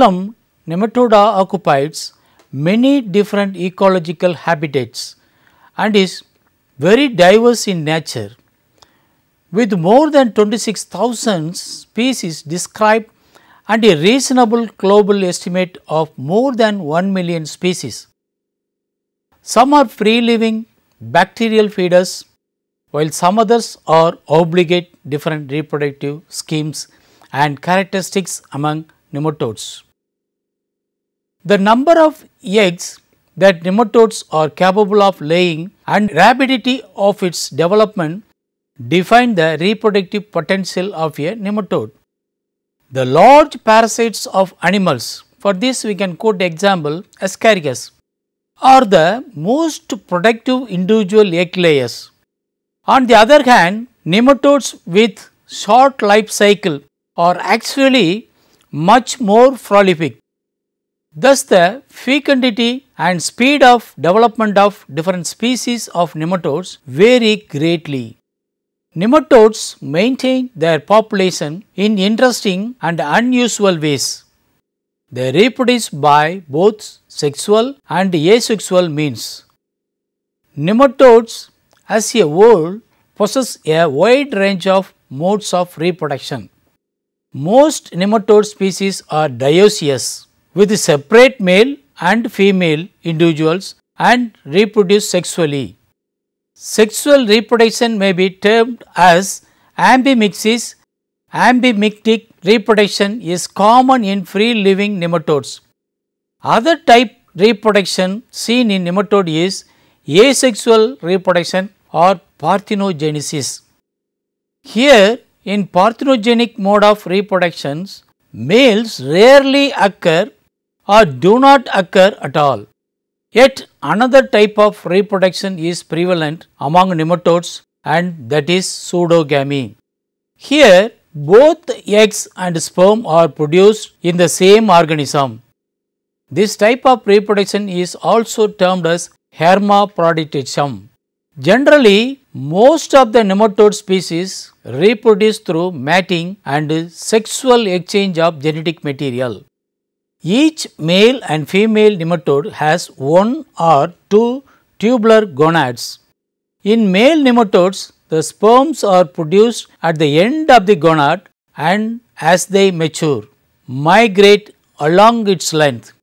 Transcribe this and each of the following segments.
phylum Nematoda occupies many different ecological habitats and is very diverse in nature with more than 26,000 species described and a reasonable global estimate of more than 1 million species. Some are free living bacterial feeders while some others are obligate different reproductive schemes and characteristics among nematodes. The number of eggs that nematodes are capable of laying and rapidity of its development define the reproductive potential of a nematode. The large parasites of animals, for this we can quote the example Ascarius, are the most productive individual egg layers. On the other hand, nematodes with short life cycle are actually much more prolific. Thus, the fecundity and speed of development of different species of nematodes vary greatly. Nematodes maintain their population in interesting and unusual ways. They reproduce by both sexual and asexual means. Nematodes as a whole possess a wide range of modes of reproduction. Most nematode species are dioecious with separate male and female individuals and reproduce sexually. Sexual reproduction may be termed as ambimixis. Ambimictic reproduction is common in free living nematodes. Other type reproduction seen in nematode is asexual reproduction or parthenogenesis. Here in parthenogenic mode of reproductions, males rarely occur or do not occur at all. Yet another type of reproduction is prevalent among nematodes and that is pseudogamy. Here both eggs and sperm are produced in the same organism. This type of reproduction is also termed as hermaphroditism. Generally, most of the nematode species reproduce through mating and sexual exchange of genetic material. Each male and female nematode has one or two tubular gonads. In male nematodes, the sperms are produced at the end of the gonad and as they mature, migrate along its length.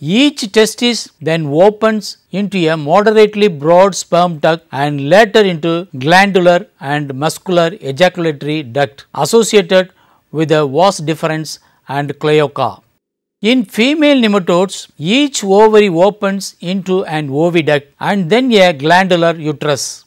Each testis then opens into a moderately broad sperm duct and later into glandular and muscular ejaculatory duct associated with a vas deferens and cloaca. In female nematodes, each ovary opens into an oviduct and then a glandular uterus.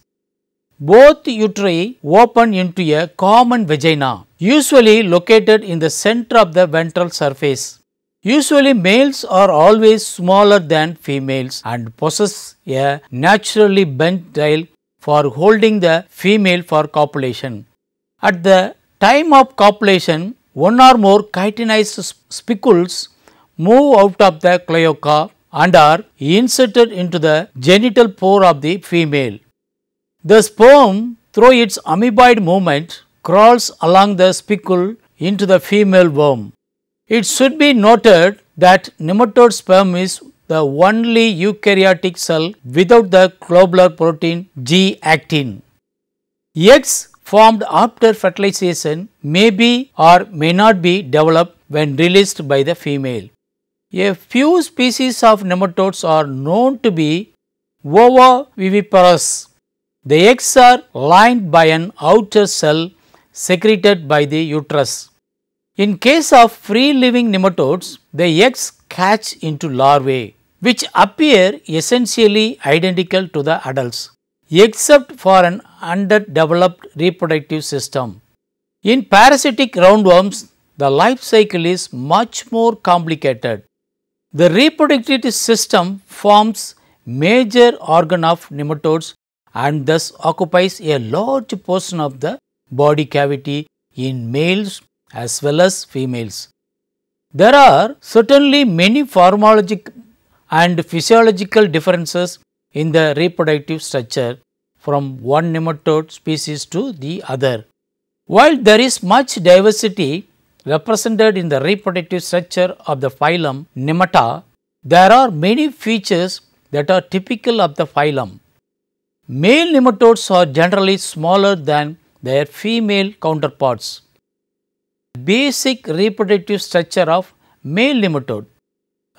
Both uteri open into a common vagina, usually located in the center of the ventral surface. Usually males are always smaller than females and possess a naturally bent tail for holding the female for copulation. At the time of copulation, one or more chitinized spicules move out of the cloaca and are inserted into the genital pore of the female. The sperm through its amoeboid movement crawls along the spicule into the female worm. It should be noted that nematode sperm is the only eukaryotic cell without the globular protein G-actin. Eggs formed after fertilization may be or may not be developed when released by the female. A few species of nematodes are known to be ovoviviparous. The eggs are lined by an outer cell secreted by the uterus. In case of free living nematodes, the eggs hatch into larvae which appear essentially identical to the adults except for an underdeveloped reproductive system. In parasitic roundworms, the life cycle is much more complicated. The reproductive system forms major organ of nematodes and thus occupies a large portion of the body cavity in males as well as females. There are certainly many pharmacologic and physiological differences in the reproductive structure from one nematode species to the other. While there is much diversity represented in the reproductive structure of the phylum Nemata, there are many features that are typical of the phylum. Male nematodes are generally smaller than their female counterparts. Basic reproductive structure of male nematode.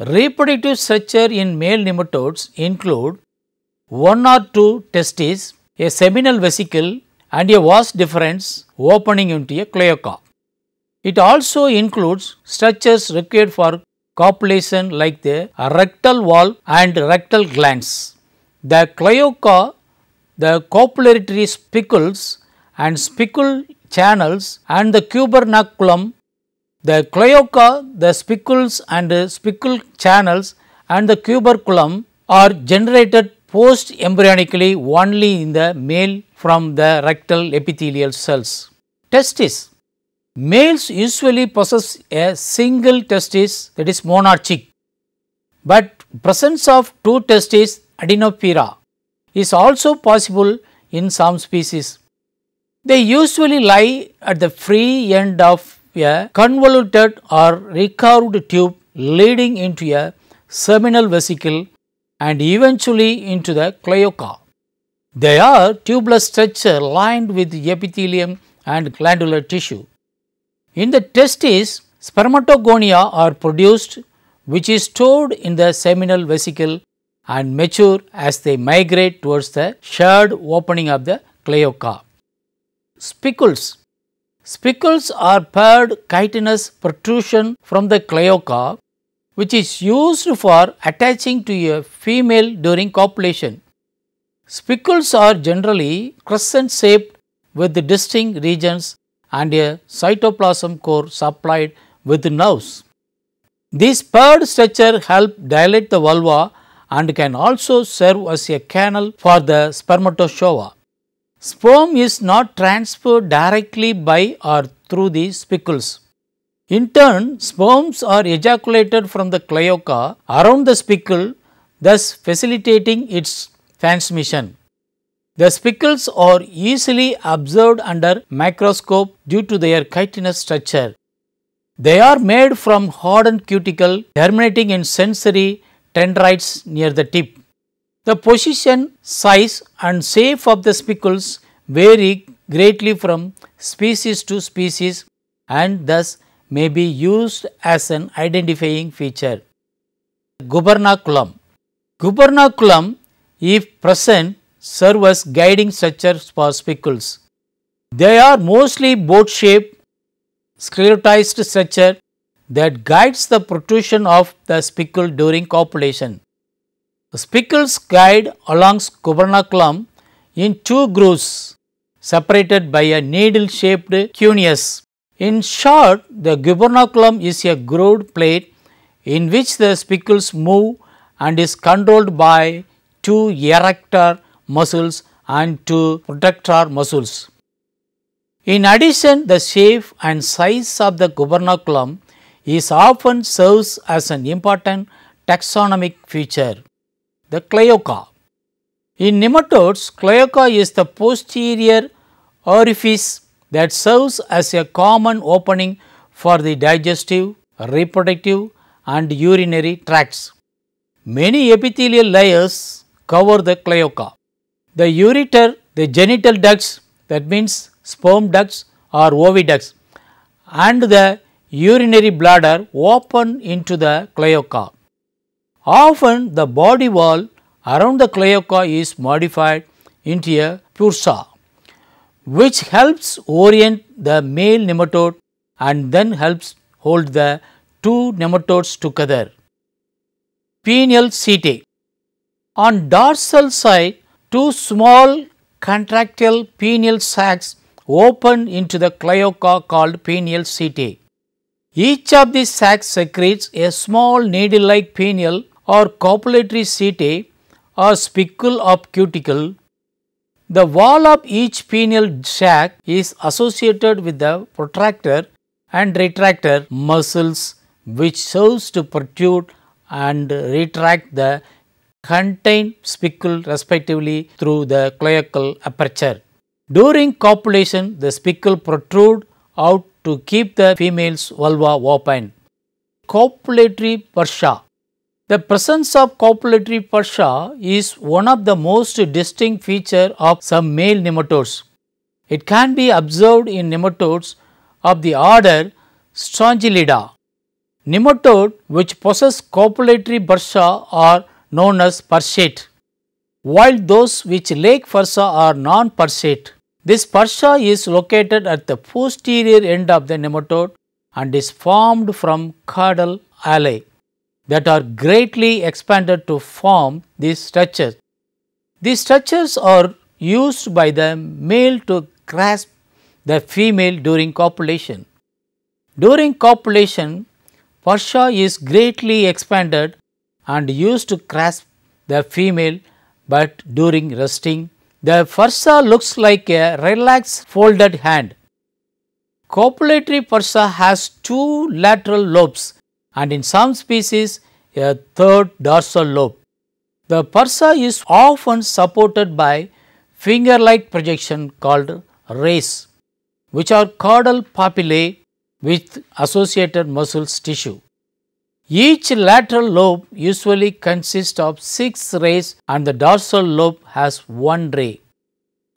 Reproductive structure in male nematodes include one or two testes, a seminal vesicle and a vast difference opening into a cloaca. It also includes structures required for copulation like the rectal wall and rectal glands. The cloaca, the copulatory spicules and spicule channels and the cubernaculum. The cloaca, the spicules and the spicule channels and the cuberculum are generated post embryonically only in the male from the rectal epithelial cells. Testis Males usually possess a single testis that is monarchic, but presence of two testis adenopera is also possible in some species. They usually lie at the free end of a convoluted or recurved tube leading into a seminal vesicle and eventually into the cloaca. They are tubular structure lined with epithelium and glandular tissue. In the testes, spermatogonia are produced which is stored in the seminal vesicle and mature as they migrate towards the shared opening of the cloaca. Spicules Spicules are paired chitinous protrusion from the cloaca, which is used for attaching to a female during copulation. Spicules are generally crescent shaped with distinct regions and a cytoplasm core supplied with nerves. This paired structure help dilate the vulva and can also serve as a canal for the spermatozoa. Sperm is not transferred directly by or through the spicules. In turn, sperms are ejaculated from the cloaca around the spicule, thus facilitating its transmission. The spicules are easily observed under microscope due to their chitinous structure. They are made from hardened cuticle terminating in sensory dendrites near the tip. The position, size and shape of the spicules vary greatly from species to species and thus may be used as an identifying feature. Gubernaculum Gubernaculum, if present, serve as guiding structures for spicules. They are mostly boat shaped, sclerotized structure that guides the protrusion of the spicule during copulation. The spicules guide along gubernaculum in two grooves separated by a needle shaped cuneus. In short, the gubernaculum is a grooved plate in which the spicules move and is controlled by two erector muscles and to protect our muscles. In addition, the shape and size of the gubernaculum is often serves as an important taxonomic feature. The cloaca. In nematodes, cloaca is the posterior orifice that serves as a common opening for the digestive, reproductive and urinary tracts. Many epithelial layers cover the cloaca. The ureter, the genital ducts that means sperm ducts or oviducts and the urinary bladder open into the cloaca. Often the body wall around the cloaca is modified into a pursa which helps orient the male nematode and then helps hold the two nematodes together. Penial setae. On dorsal side Two small contractile pineal sacs open into the cloaca called pineal setae. Each of these sacs secretes a small needle-like pineal or copulatory setae or spicule of cuticle. The wall of each pineal sac is associated with the protractor and retractor muscles which serves to protrude and retract the contain spicule respectively through the cloacal aperture. During copulation, the spicule protrude out to keep the female's vulva open. Copulatory bursa. The presence of copulatory bursa is one of the most distinct feature of some male nematodes. It can be observed in nematodes of the order Strongylida. Nematode which possess copulatory bursa are known as perchate, while those which Lake Farsa are non-perchate. This percha is located at the posterior end of the nematode and is formed from caudal alae that are greatly expanded to form these structures. These structures are used by the male to grasp the female during copulation. During copulation, percha is greatly expanded and used to grasp the female, but during resting, the fursa looks like a relaxed folded hand. Copulatory fursa has two lateral lobes and in some species a third dorsal lobe. The fursa is often supported by finger-like projection called rays, which are caudal papillae with associated muscles tissue. Each lateral lobe usually consists of 6 rays and the dorsal lobe has 1 ray.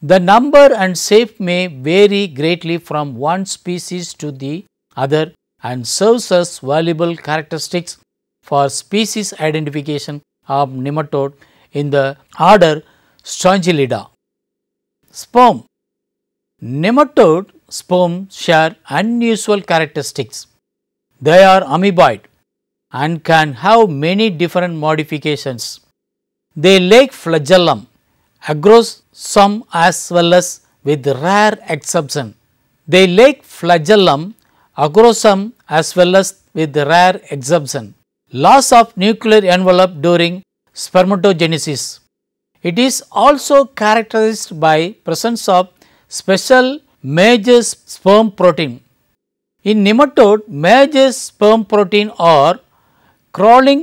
The number and shape may vary greatly from one species to the other and serves as valuable characteristics for species identification of nematode in the order Strongylida. Sperm Nematode sperm share unusual characteristics. They are amoeboid and can have many different modifications. They lack flagellum across some as well as with rare exception. They lack flagellum across some as well as with rare exception. Loss of nuclear envelope during spermatogenesis. It is also characterized by presence of special major sperm protein. In nematode, major sperm protein are crawling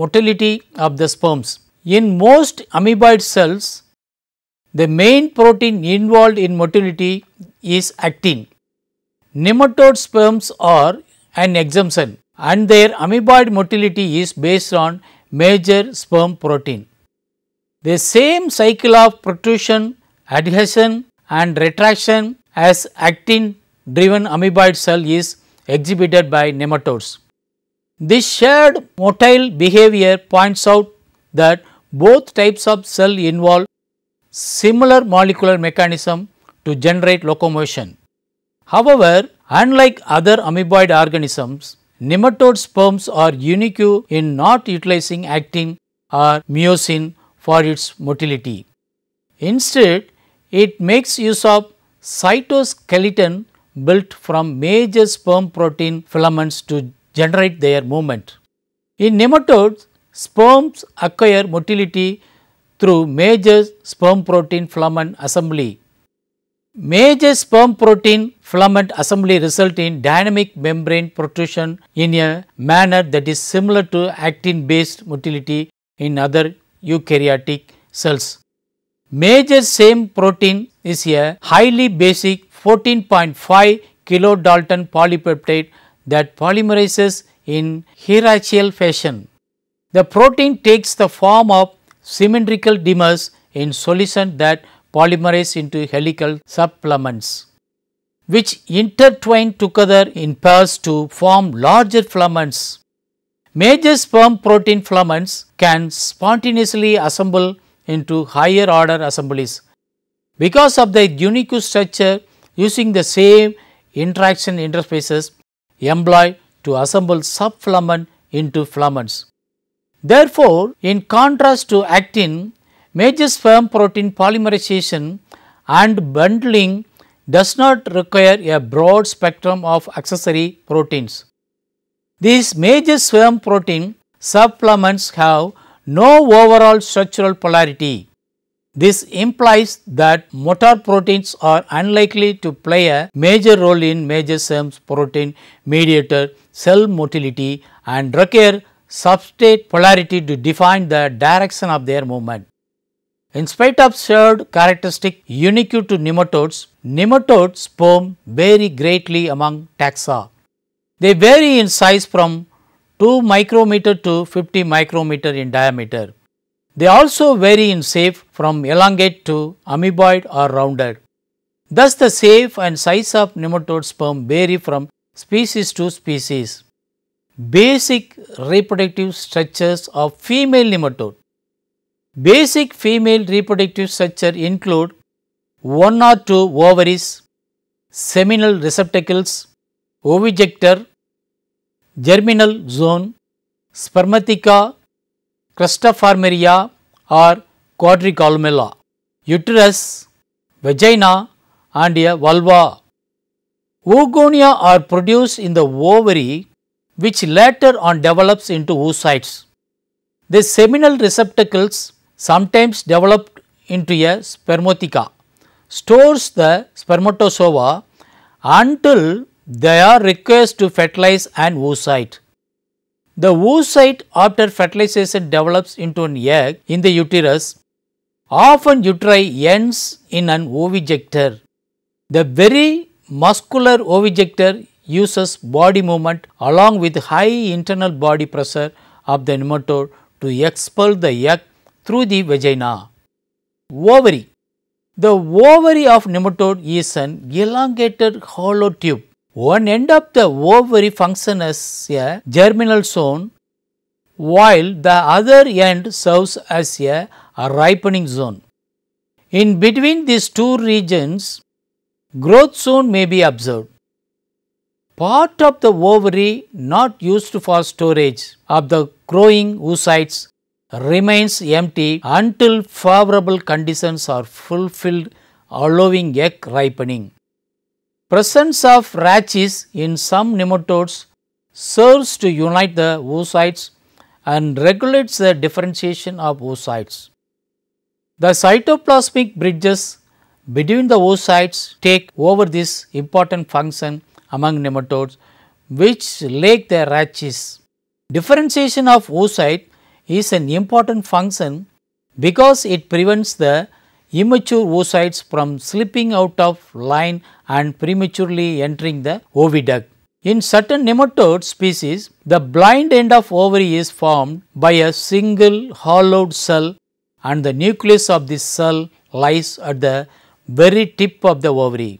motility of the sperms. In most amoeboid cells, the main protein involved in motility is actin. Nematode sperms are an exemption and their amoeboid motility is based on major sperm protein. The same cycle of protrusion, adhesion and retraction as actin driven amoeboid cell is exhibited by nematodes. This shared motile behavior points out that both types of cell involve similar molecular mechanism to generate locomotion. However, unlike other amoeboid organisms, nematode sperms are unique in not utilizing actin or myosin for its motility. Instead, it makes use of cytoskeleton built from major sperm protein filaments to generate their movement. In nematodes, sperms acquire motility through major sperm protein filament assembly. Major sperm protein filament assembly result in dynamic membrane protrusion in a manner that is similar to actin based motility in other eukaryotic cells. Major same protein is a highly basic 14.5 kilodalton polypeptide that polymerizes in hierarchical fashion. The protein takes the form of symmetrical dimers in solution that polymerize into helical supplements, which intertwine together in pairs to form larger filaments. Major sperm protein filaments can spontaneously assemble into higher order assemblies because of their unique structure using the same interaction interfaces employ to assemble subfilament into filaments. Therefore, in contrast to actin, major sperm protein polymerization and bundling does not require a broad spectrum of accessory proteins. These major sperm protein subfilaments have no overall structural polarity. This implies that motor proteins are unlikely to play a major role in major SEMS protein mediator cell motility and require substrate polarity to define the direction of their movement. In spite of shared characteristic unique to nematodes, nematodes sperm vary greatly among taxa. They vary in size from 2 micrometer to 50 micrometer in diameter. They also vary in shape from elongate to amoeboid or rounded. Thus, the shape and size of nematode sperm vary from species to species. Basic reproductive structures of female nematode. Basic female reproductive structure include one or two ovaries, seminal receptacles, ovijector, germinal zone, spermatheca Crustapharmeria or quadricolmella, uterus, vagina and a vulva. Oogonia are produced in the ovary which later on develops into oocytes. The seminal receptacles sometimes develop into a spermatheca, stores the spermatozoa until they are requested to fertilize an oocyte. The oocyte after fertilization develops into an egg in the uterus. Often uteri ends in an ovijector. The very muscular ovijector uses body movement along with high internal body pressure of the nematode to expel the egg through the vagina. Ovary The ovary of nematode is an elongated hollow tube one end of the ovary functions as a germinal zone while the other end serves as a ripening zone. In between these two regions, growth zone may be observed. Part of the ovary not used for storage of the growing oocytes remains empty until favorable conditions are fulfilled allowing egg ripening. Presence of rachis in some nematodes serves to unite the oocytes and regulates the differentiation of oocytes. The cytoplasmic bridges between the oocytes take over this important function among nematodes which lack the rachis. Differentiation of oocyte is an important function because it prevents the immature oocytes from slipping out of line and prematurely entering the oviduct. In certain nematode species, the blind end of ovary is formed by a single hollowed cell and the nucleus of this cell lies at the very tip of the ovary.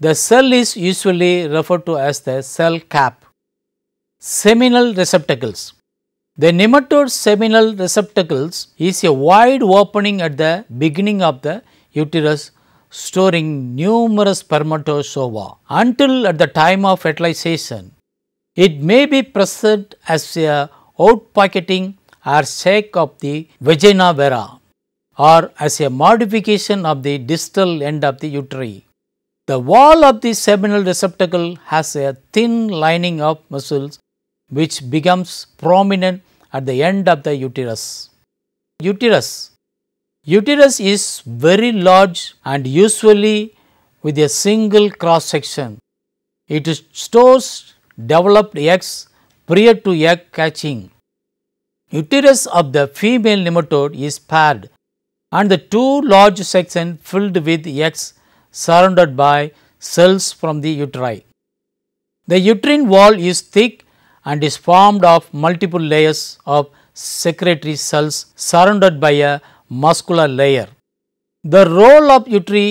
The cell is usually referred to as the cell cap. Seminal receptacles. The nematode seminal receptacles is a wide opening at the beginning of the uterus storing numerous spermatozoa until at the time of fertilization. It may be present as a outpocketing or sac of the vagina vera or as a modification of the distal end of the uteri. The wall of the seminal receptacle has a thin lining of muscles which becomes prominent at the end of the uterus. Uterus Uterus is very large and usually with a single cross section. It stores developed eggs prior to egg catching. Uterus of the female nematode is paired and the two large sections filled with eggs surrounded by cells from the uteri. The uterine wall is thick and is formed of multiple layers of secretory cells surrounded by a muscular layer. The role of uteri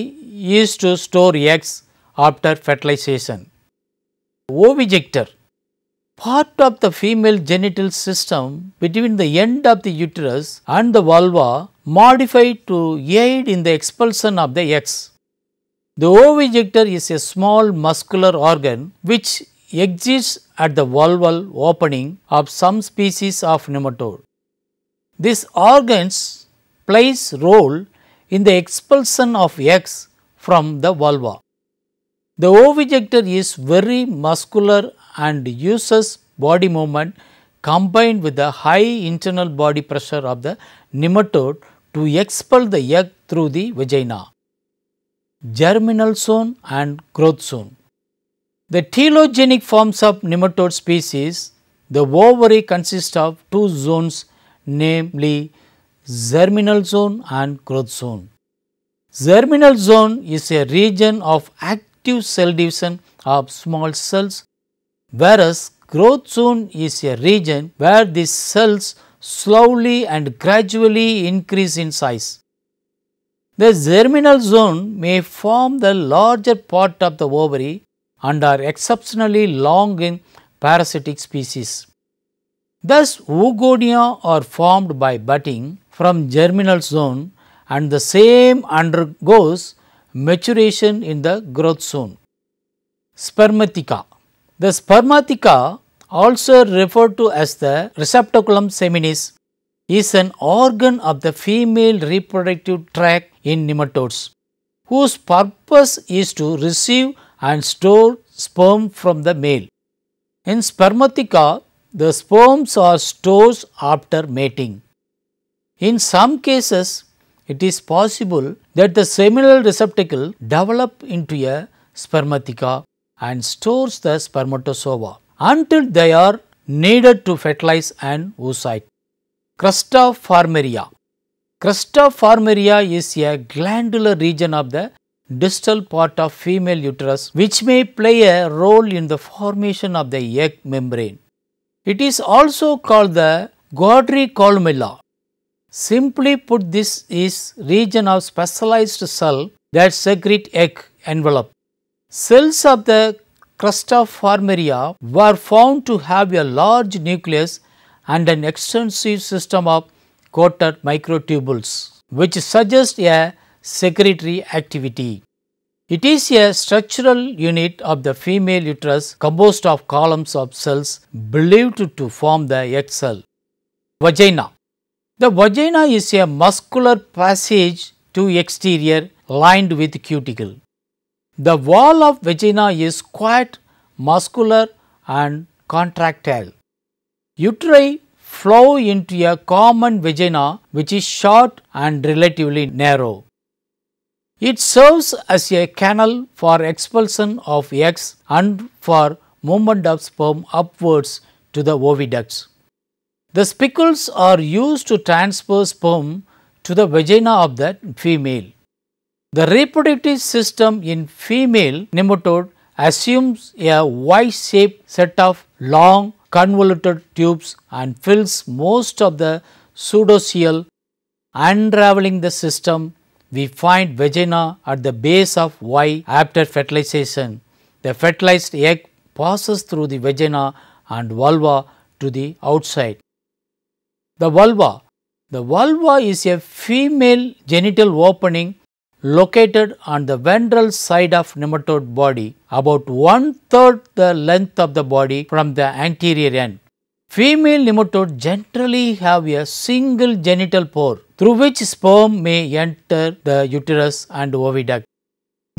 is to store eggs after fertilization. Ovijector Part of the female genital system between the end of the uterus and the vulva modified to aid in the expulsion of the eggs. The ovijector is a small muscular organ which exists at the valval opening of some species of nematode. This organs plays role in the expulsion of eggs from the vulva. The ovejector is very muscular and uses body movement combined with the high internal body pressure of the nematode to expel the egg through the vagina, germinal zone and growth zone. The telogenic forms of nematode species, the ovary consists of two zones namely germinal zone and growth zone. Germinal zone is a region of active cell division of small cells, whereas growth zone is a region where the cells slowly and gradually increase in size. The germinal zone may form the larger part of the ovary and are exceptionally long in parasitic species. Thus, oogonia are formed by budding from germinal zone and the same undergoes maturation in the growth zone. Spermatica The spermatica also referred to as the receptaculum seminis is an organ of the female reproductive tract in nematodes whose purpose is to receive and store sperm from the male. In spermatheca, the sperms are stored after mating. In some cases, it is possible that the seminal receptacle develop into a spermatheca and stores the spermatozoa until they are needed to fertilize an oocyte. Crusta formaria. Crusta formaria is a glandular region of the distal part of female uterus which may play a role in the formation of the egg membrane. It is also called the Gaudry columella. Simply put this is region of specialized cell that secrete egg envelope. Cells of the of formaria were found to have a large nucleus and an extensive system of coated microtubules which suggests a secretory activity. It is a structural unit of the female uterus composed of columns of cells believed to form the egg cell. Vagina The vagina is a muscular passage to exterior lined with cuticle. The wall of vagina is quite muscular and contractile. Uteri flow into a common vagina which is short and relatively narrow. It serves as a canal for expulsion of eggs and for movement of sperm upwards to the oviducts. The spicules are used to transfer sperm to the vagina of the female. The reproductive system in female nematode assumes a Y-shaped set of long convoluted tubes and fills most of the pseudocial, unraveling the system we find vagina at the base of Y after fertilization. The fertilized egg passes through the vagina and vulva to the outside. The vulva. The vulva is a female genital opening located on the ventral side of nematode body about one third the length of the body from the anterior end. Female nematode generally have a single genital pore through which sperm may enter the uterus and oviduct.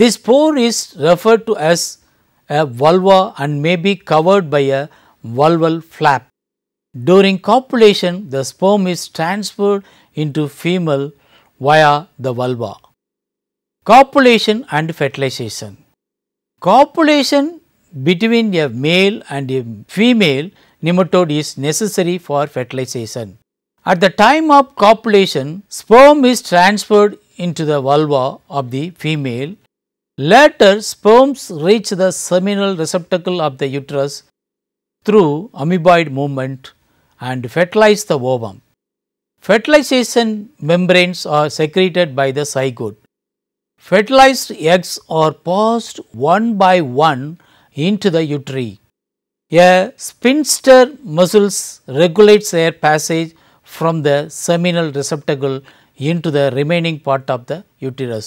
This pore is referred to as a vulva and may be covered by a vulval flap. During copulation, the sperm is transferred into female via the vulva. Copulation and fertilization. Copulation between a male and a female nematode is necessary for fertilization. At the time of copulation, sperm is transferred into the vulva of the female. Later, sperms reach the seminal receptacle of the uterus through amoeboid movement and fertilize the ovum. Fertilization membranes are secreted by the zygote. Fertilized eggs are passed one by one into the uterine. A spinster muscles regulates their passage from the seminal receptacle into the remaining part of the uterus.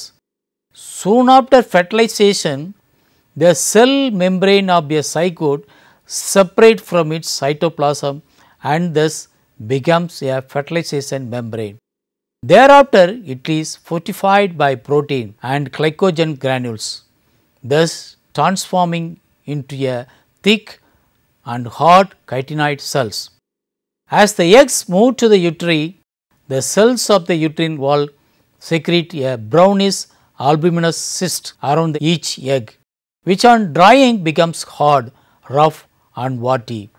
Soon after fertilization, the cell membrane of a zygote separate from its cytoplasm and thus becomes a fertilization membrane. Thereafter, it is fortified by protein and glycogen granules, thus transforming into a thick and hard chitinoid cells. As the eggs move to the uterine, the cells of the uterine wall secrete a brownish albuminous cyst around each egg, which on drying becomes hard, rough and warty.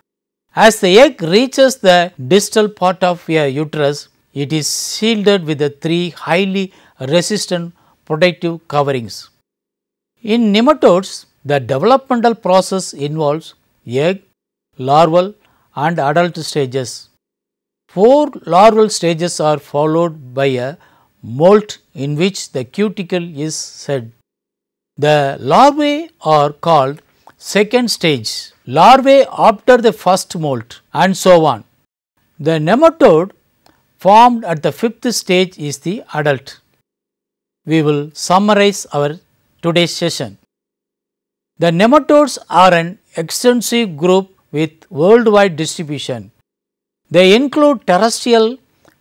As the egg reaches the distal part of a uterus, it is shielded with the three highly resistant protective coverings. In nematodes, the developmental process involves egg, larval and adult stages. Four larval stages are followed by a molt in which the cuticle is shed. The larvae are called second stage, larvae after the first molt and so on. The nematode formed at the fifth stage is the adult. We will summarize our today's session. The nematodes are an extensive group with worldwide distribution. They include terrestrial,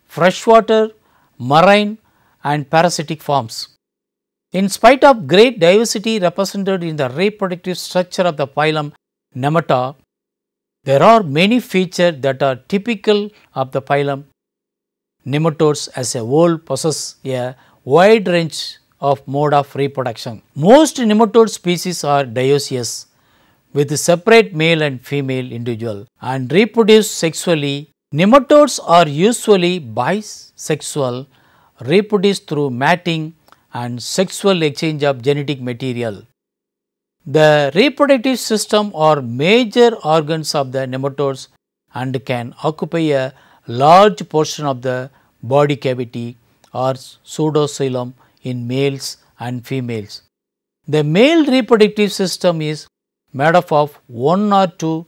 freshwater, marine and parasitic forms. In spite of great diversity represented in the reproductive structure of the phylum Nemata, there are many features that are typical of the phylum. Nematodes as a whole possess a wide range of mode of reproduction. Most nematode species are dioecious with separate male and female individual and reproduce sexually. Nematodes are usually bisexual, reproduce through mating and sexual exchange of genetic material. The reproductive system are major organs of the nematodes and can occupy a large portion of the body cavity or pseudocelum in males and females. The male reproductive system is made up of one or two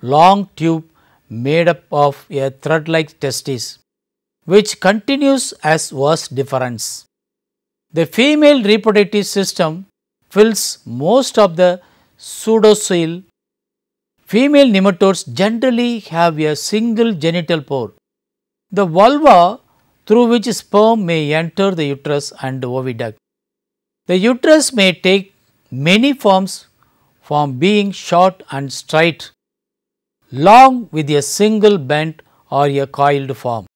long tube made up of a thread like testis, which continues as vas deferens. The female reproductive system fills most of the pseudocele. Female nematodes generally have a single genital pore. The vulva through which sperm may enter the uterus and oviduct. The uterus may take many forms from being short and straight, long with a single bend or a coiled form.